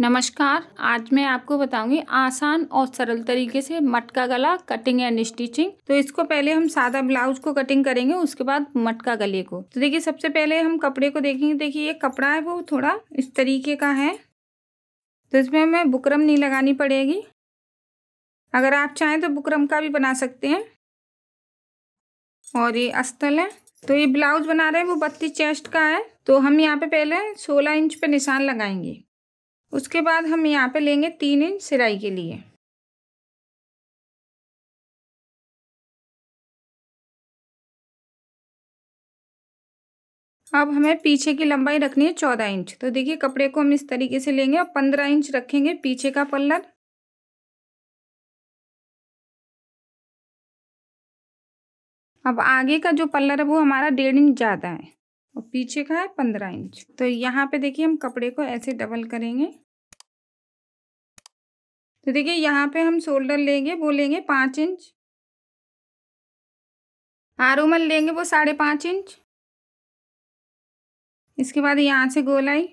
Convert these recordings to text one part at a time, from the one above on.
नमस्कार आज मैं आपको बताऊंगी आसान और सरल तरीके से मटका गला कटिंग एंड स्टिचिंग तो इसको पहले हम सादा ब्लाउज को कटिंग करेंगे उसके बाद मटका गले को तो देखिए सबसे पहले हम कपड़े को देखेंगे देखिए ये कपड़ा है वो थोड़ा इस तरीके का है तो इसमें हमें बुकरम नहीं लगानी पड़ेगी अगर आप चाहें तो बुकरम का भी बना सकते हैं और ये अस्तल है तो ये ब्लाउज बना रहे हैं वो बत्तीस चेस्ट का है तो हम यहाँ पे पहले सोलह इंच पे निशान लगाएंगे उसके बाद हम यहाँ पे लेंगे तीन इंच सिलाई के लिए अब हमें पीछे की लंबाई रखनी है चौदह इंच तो देखिए कपड़े को हम इस तरीके से लेंगे और पंद्रह इंच रखेंगे पीछे का पल्लर अब आगे का जो पल्लर है वो हमारा डेढ़ इंच ज़्यादा है और पीछे का है पंद्रह इंच तो यहाँ पे देखिए हम कपड़े को ऐसे डबल करेंगे तो देखिए यहाँ पे हम शोल्डर लेंगे वो लेंगे पाँच इंच आरोमल लेंगे वो साढ़े पाँच इंच इसके बाद यहाँ से गोलाई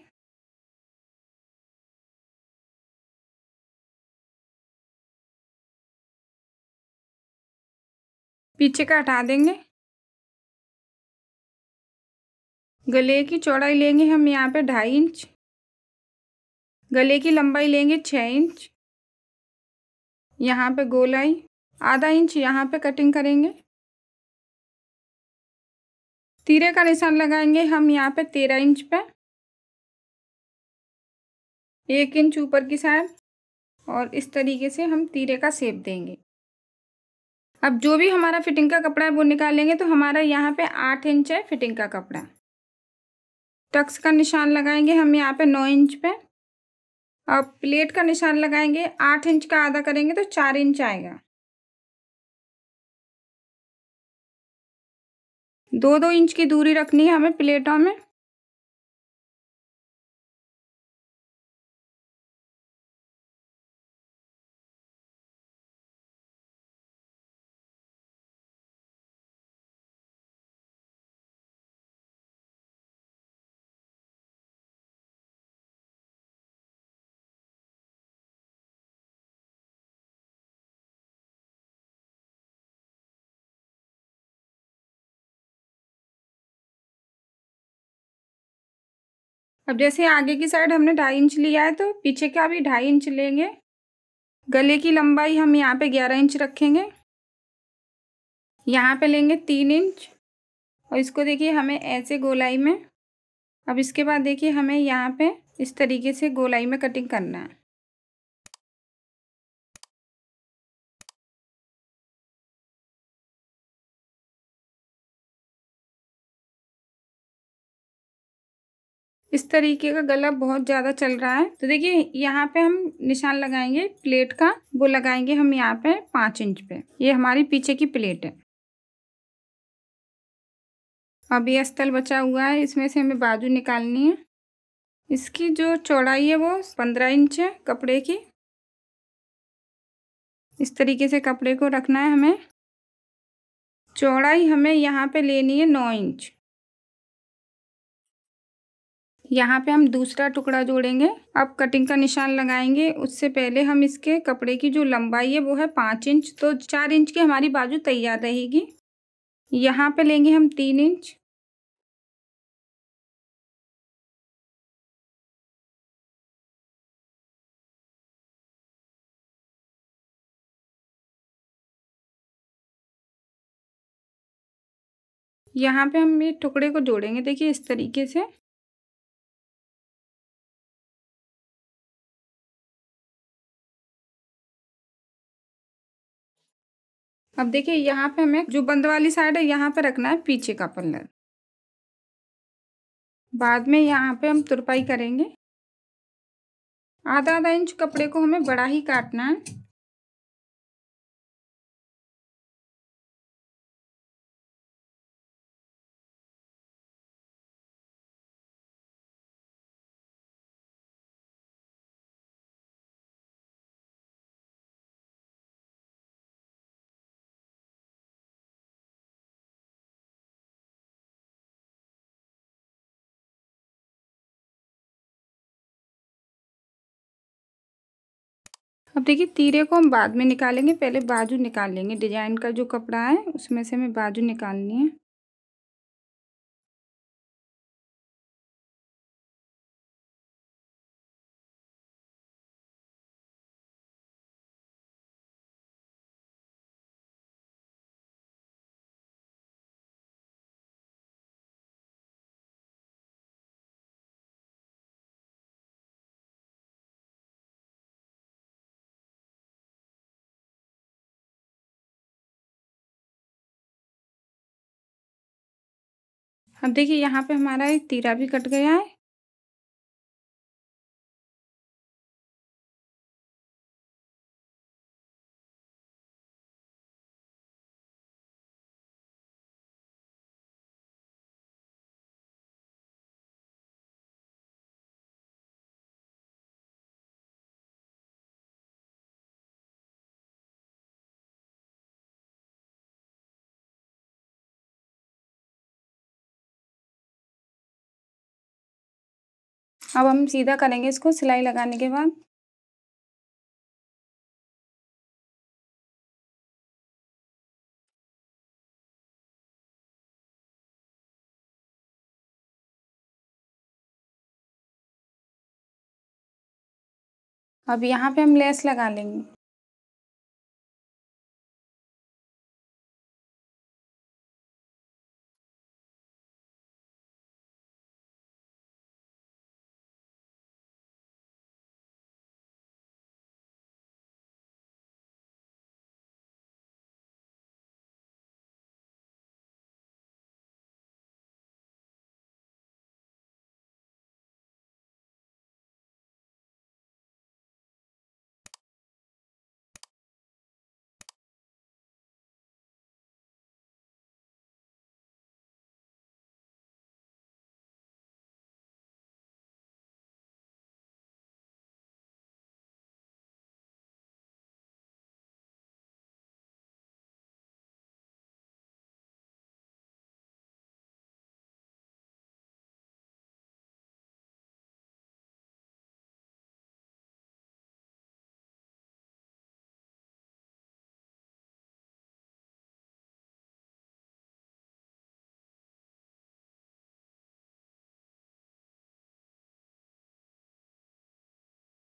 पीछे का हटा देंगे गले की चौड़ाई लेंगे हम यहाँ पे ढाई इंच गले की लंबाई लेंगे छः इंच यहाँ पे गोलाई आधा इंच यहाँ पे कटिंग करेंगे तीरे का निशान लगाएंगे हम यहाँ पे तेरह इंच पे एक इंच ऊपर की साइड और इस तरीके से हम तीरे का सेप देंगे अब जो भी हमारा फिटिंग का कपड़ा है वो निकालेंगे तो हमारा यहाँ पे आठ इंच है फिटिंग का कपड़ा टक्स का निशान लगाएंगे हम यहाँ पे नौ इंच पे अब प्लेट का निशान लगाएंगे आठ इंच का आधा करेंगे तो चार इंच आएगा दो दो इंच की दूरी रखनी है हमें प्लेटों में अब जैसे आगे की साइड हमने ढाई इंच लिया है तो पीछे का भी ढाई इंच लेंगे गले की लंबाई हम यहाँ पे ग्यारह इंच रखेंगे यहाँ पे लेंगे तीन इंच और इसको देखिए हमें ऐसे गोलाई में अब इसके बाद देखिए हमें यहाँ पे इस तरीके से गोलाई में कटिंग करना है इस तरीके का गला बहुत ज़्यादा चल रहा है तो देखिए यहाँ पे हम निशान लगाएंगे प्लेट का वो लगाएंगे हम यहाँ पे पाँच इंच पे ये हमारी पीछे की प्लेट है अब ये स्थल बचा हुआ है इसमें से हमें बाजू निकालनी है इसकी जो चौड़ाई है वो पंद्रह इंच है कपड़े की इस तरीके से कपड़े को रखना है हमें चौड़ाई हमें यहाँ पे लेनी है नौ इंच यहाँ पे हम दूसरा टुकड़ा जोड़ेंगे अब कटिंग का निशान लगाएंगे उससे पहले हम इसके कपड़े की जो लंबाई है वो है पाँच इंच तो चार इंच की हमारी बाजू तैयार रहेगी यहाँ पे लेंगे हम तीन इंच यहाँ पे हम ये टुकड़े को जोड़ेंगे देखिए इस तरीके से अब देखिए यहाँ पे हमें जो बंद वाली साइड है यहाँ पे रखना है पीछे का पल्लर बाद में यहाँ पे हम तुरपाई करेंगे आधा आधा इंच कपड़े को हमें बड़ा ही काटना है अब देखिए तीरे को हम बाद में निकालेंगे पहले बाजू निकाल लेंगे डिजाइन का जो कपड़ा है उसमें से हमें बाजू निकालनी है अब देखिए यहाँ पे हमारा एक तीरा भी कट गया है अब हम सीधा करेंगे इसको सिलाई लगाने के बाद अब यहाँ पे हम लेस लगा लेंगे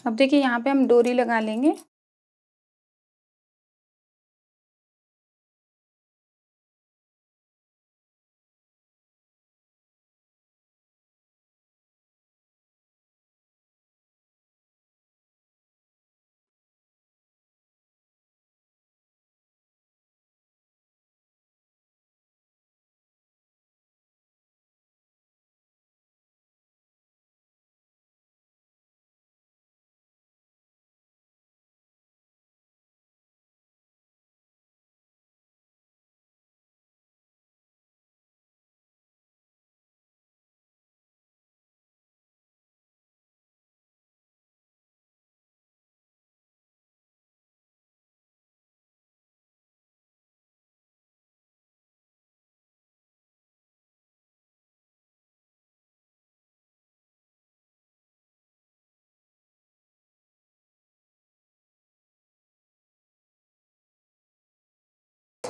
अब देखिए यहाँ पे हम डोरी लगा लेंगे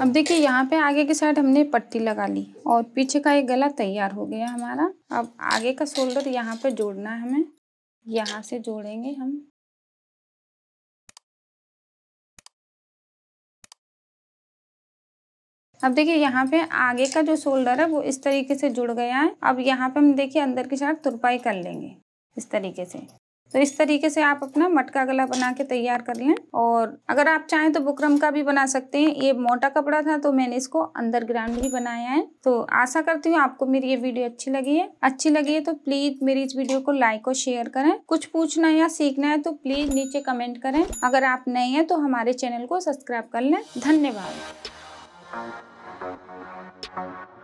अब देखिए यहाँ पे आगे की साइड हमने पट्टी लगा ली और पीछे का एक गला तैयार हो गया हमारा अब आगे का शोल्डर यहाँ पे जोड़ना है हमें यहाँ से जोड़ेंगे हम अब देखिए यहाँ पे आगे का जो शोल्डर है वो इस तरीके से जुड़ गया है अब यहाँ पे हम देखिए अंदर की साइड तुरपाई कर लेंगे इस तरीके से तो इस तरीके से आप अपना मटका गला बना के तैयार कर लें और अगर आप चाहें तो बुकरम का भी बना सकते हैं ये मोटा कपड़ा था तो मैंने इसको अंदर ग्राउंड भी बनाया है तो आशा करती हूँ आपको मेरी ये वीडियो अच्छी लगी है अच्छी लगी है तो प्लीज मेरी इस वीडियो को लाइक और शेयर करें कुछ पूछना या सीखना है तो प्लीज नीचे कमेंट करें अगर आप नए हैं तो हमारे चैनल को सब्सक्राइब कर लें धन्यवाद